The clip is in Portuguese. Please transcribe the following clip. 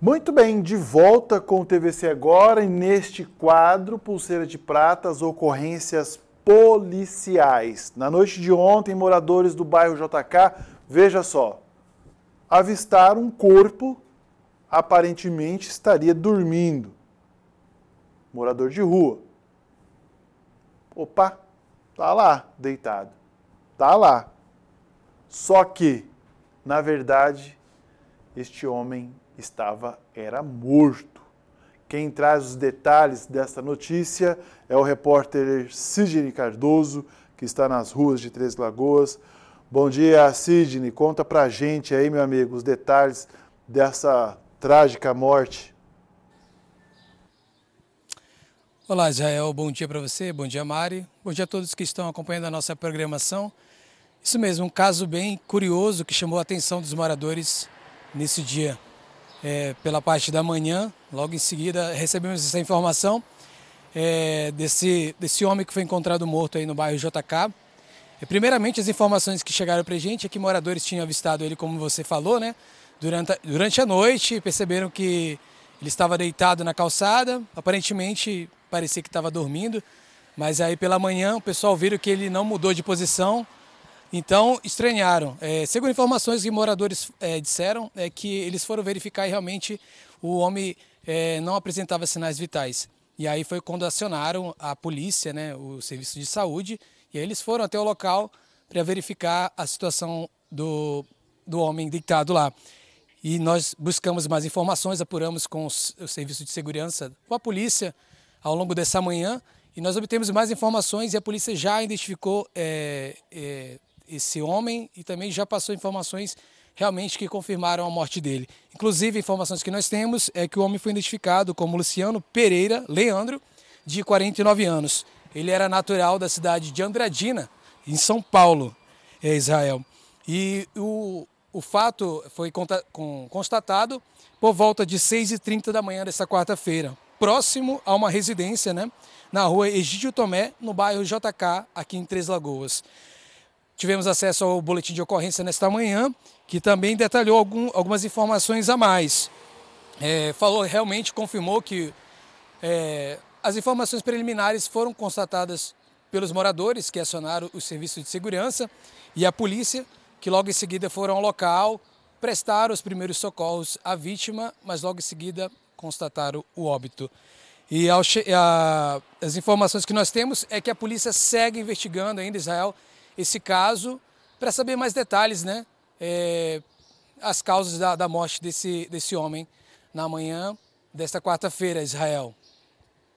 Muito bem, de volta com o TVC agora e neste quadro Pulseira de Prata, as ocorrências policiais. Na noite de ontem, moradores do bairro JK, veja só, avistaram um corpo, aparentemente estaria dormindo. Morador de rua. Opa, tá lá, deitado. Tá lá. Só que, na verdade, este homem estava era morto. Quem traz os detalhes desta notícia é o repórter Sidney Cardoso, que está nas ruas de Três Lagoas. Bom dia, Sidney. Conta pra gente aí, meu amigo, os detalhes dessa trágica morte. Olá, Israel. Bom dia para você, bom dia, Mari. Bom dia a todos que estão acompanhando a nossa programação. Isso mesmo, um caso bem curioso que chamou a atenção dos moradores nesse dia é, pela parte da manhã. Logo em seguida recebemos essa informação é, desse, desse homem que foi encontrado morto aí no bairro JK. Primeiramente, as informações que chegaram para a gente é que moradores tinham avistado ele, como você falou, né? Durante, durante a noite, perceberam que ele estava deitado na calçada, aparentemente parecia que estava dormindo, mas aí pela manhã o pessoal viram que ele não mudou de posição, então, estranharam. É, segundo informações que moradores é, disseram, é que eles foram verificar e realmente o homem é, não apresentava sinais vitais. E aí foi quando acionaram a polícia, né, o serviço de saúde, e aí eles foram até o local para verificar a situação do, do homem deitado lá. E nós buscamos mais informações, apuramos com os, o serviço de segurança, com a polícia, ao longo dessa manhã, e nós obtemos mais informações e a polícia já identificou é, é, esse homem e também já passou informações realmente que confirmaram a morte dele. Inclusive, informações que nós temos é que o homem foi identificado como Luciano Pereira Leandro, de 49 anos. Ele era natural da cidade de Andradina, em São Paulo, é, Israel. E o, o fato foi constatado por volta de 6h30 da manhã desta quarta-feira, próximo a uma residência, né? Na rua Egídio Tomé, no bairro JK, aqui em Três Lagoas. Tivemos acesso ao boletim de ocorrência nesta manhã, que também detalhou algum, algumas informações a mais. É, falou, realmente confirmou que é, as informações preliminares foram constatadas pelos moradores que acionaram o serviço de segurança e a polícia, que logo em seguida foram ao local, prestaram os primeiros socorros à vítima, mas logo em seguida constataram o óbito. E ao, a, as informações que nós temos é que a polícia segue investigando ainda, Israel, esse caso para saber mais detalhes, né? É, as causas da, da morte desse, desse homem na manhã desta quarta-feira, Israel.